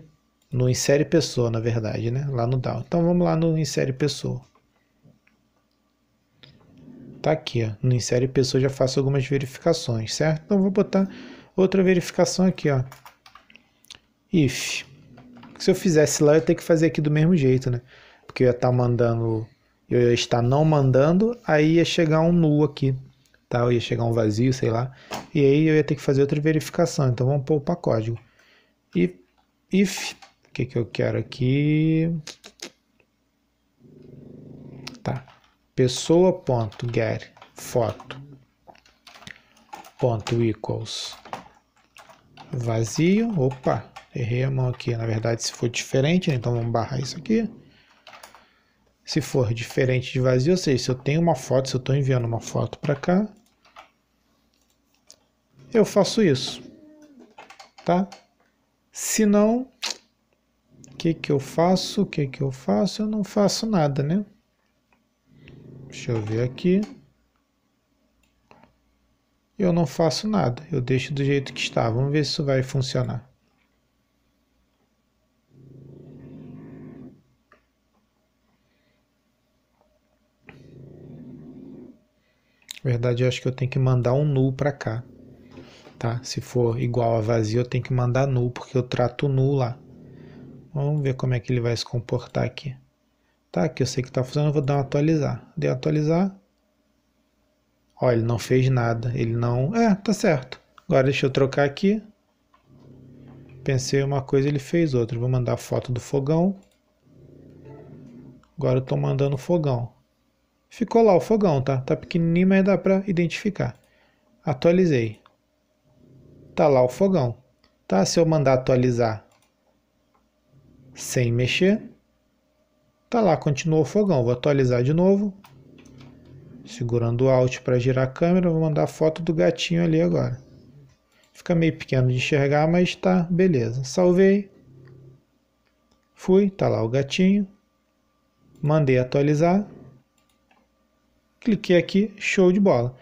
no insere pessoa, na verdade, né? lá no DAO. Então vamos lá no insere pessoa. Tá aqui, ó. no insere pessoa já faço algumas verificações, certo? Então vou botar outra verificação aqui, ó. if. Se eu fizesse lá, eu ia ter que fazer aqui do mesmo jeito, né? Porque eu ia estar tá mandando, eu ia estar não mandando, aí ia chegar um null aqui, tal, ia chegar um vazio, sei lá. E aí eu ia ter que fazer outra verificação, então vamos pôr o código. E if, o que que eu quero aqui? Tá. Pessoa.getFoto.equals foto ponto equals vazio, opa, errei a mão aqui, na verdade se for diferente, né? então vamos barrar isso aqui, se for diferente de vazio, ou seja, se eu tenho uma foto, se eu estou enviando uma foto para cá, eu faço isso, tá? Se não, o que que eu faço? O que que eu faço? Eu não faço nada, né? Deixa eu ver aqui. Eu não faço nada, eu deixo do jeito que está. Vamos ver se isso vai funcionar. Na verdade, eu acho que eu tenho que mandar um null para cá tá? Se for igual a vazio, eu tenho que mandar null, porque eu trato null lá. Vamos ver como é que ele vai se comportar aqui. Tá, aqui eu sei que tá funcionando, vou dar um atualizar. Dei atualizar. Ó, ele não fez nada, ele não... É, tá certo. Agora deixa eu trocar aqui. Pensei uma coisa, ele fez outra. Vou mandar a foto do fogão. Agora eu estou mandando o fogão. Ficou lá o fogão, tá? Tá pequenininho, mas dá para identificar. Atualizei. Tá lá o fogão. Tá? Se eu mandar atualizar sem mexer, tá lá, continua o fogão. Vou atualizar de novo. Segurando o Alt para girar a câmera, vou mandar a foto do gatinho ali agora. Fica meio pequeno de enxergar, mas tá beleza. Salvei. Fui, tá lá o gatinho. Mandei atualizar. Cliquei aqui, show de bola.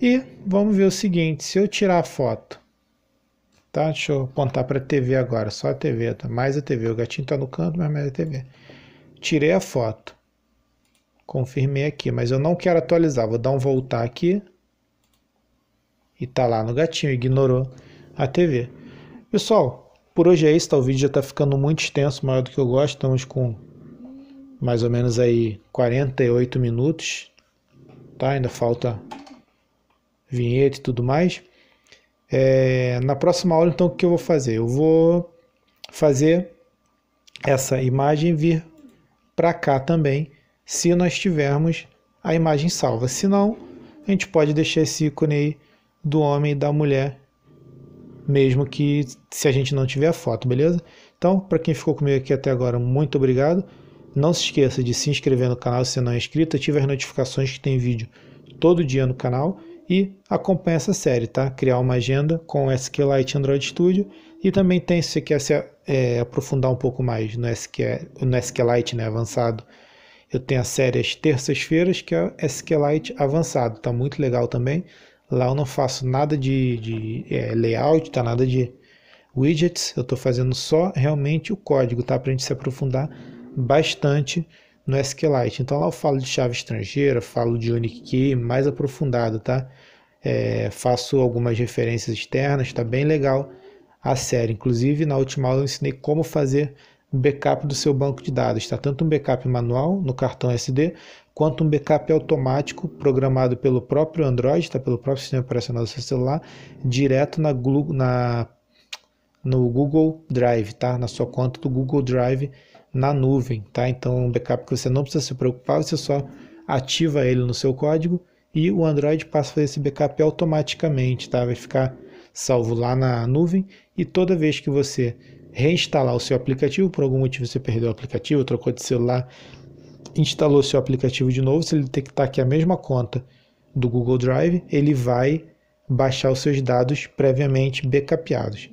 E vamos ver o seguinte, se eu tirar a foto Tá? Deixa eu apontar para a TV agora, só a TV, tá? mais a TV. O gatinho está no canto, mas mais a TV. Tirei a foto. Confirmei aqui, mas eu não quero atualizar. Vou dar um voltar aqui. E tá lá no gatinho, ignorou a TV. Pessoal, por hoje é isso. Tá? O vídeo já está ficando muito extenso, maior do que eu gosto. Estamos com mais ou menos aí 48 minutos, tá? Ainda falta vinheta e tudo mais. É, na próxima aula, então, o que eu vou fazer? Eu vou fazer essa imagem vir para cá também, se nós tivermos a imagem salva. Se não, a gente pode deixar esse ícone aí do homem e da mulher, mesmo que se a gente não tiver a foto, beleza? Então, para quem ficou comigo aqui até agora, muito obrigado. Não se esqueça de se inscrever no canal se não é inscrito, ative as notificações que tem vídeo todo dia no canal e acompanha essa série, tá? Criar uma agenda com o SQLite Android Studio e também tem, se você quer se é, aprofundar um pouco mais no, SQL, no SQLite né, avançado, eu tenho a série às terças-feiras, que é SQLite avançado, tá muito legal também. Lá eu não faço nada de, de é, layout, tá nada de widgets, eu estou fazendo só realmente o código, tá? Para a gente se aprofundar bastante no SQLite. Então lá eu falo de chave estrangeira, falo de unique key mais aprofundado, tá? É, faço algumas referências externas, tá bem legal a série. Inclusive na última aula eu ensinei como fazer o backup do seu banco de dados, está tanto um backup manual no cartão SD quanto um backup automático programado pelo próprio Android, tá? pelo próprio sistema operacional do seu celular, direto na, na no Google Drive, tá? na sua conta do Google Drive na nuvem, tá? Então é um backup que você não precisa se preocupar, você só ativa ele no seu código e o Android passa a fazer esse backup automaticamente, tá? Vai ficar salvo lá na nuvem e toda vez que você reinstalar o seu aplicativo, por algum motivo você perdeu o aplicativo, trocou de celular, instalou o seu aplicativo de novo, se ele detectar que é a mesma conta do Google Drive, ele vai baixar os seus dados previamente backupados.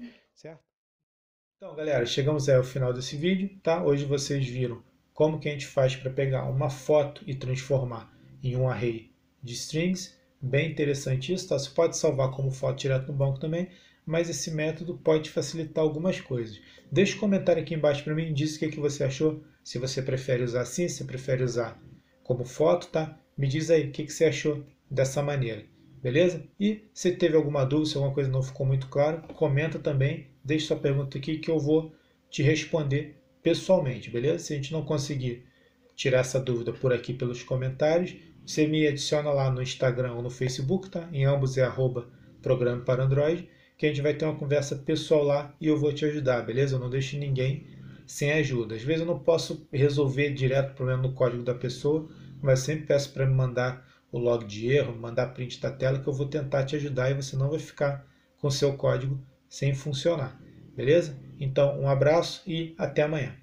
Então, galera, chegamos ao final desse vídeo, tá? Hoje vocês viram como que a gente faz para pegar uma foto e transformar em um array de strings. Bem interessante isso, tá? Você pode salvar como foto direto no banco também, mas esse método pode facilitar algumas coisas. Deixa um comentário aqui embaixo para mim, diz o que, é que você achou, se você prefere usar assim, se prefere usar como foto, tá? Me diz aí o que, que você achou dessa maneira, beleza? E se teve alguma dúvida, se alguma coisa não ficou muito claro, comenta também deixe sua pergunta aqui que eu vou te responder pessoalmente, beleza? Se a gente não conseguir tirar essa dúvida por aqui pelos comentários, você me adiciona lá no Instagram ou no Facebook, tá? Em ambos é arroba programa para Android, que a gente vai ter uma conversa pessoal lá e eu vou te ajudar, beleza? Eu não deixo ninguém sem ajuda. Às vezes eu não posso resolver direto o problema no código da pessoa, mas sempre peço para me mandar o log de erro, mandar print da tela que eu vou tentar te ajudar e você não vai ficar com seu código sem funcionar. Beleza? Então, um abraço e até amanhã.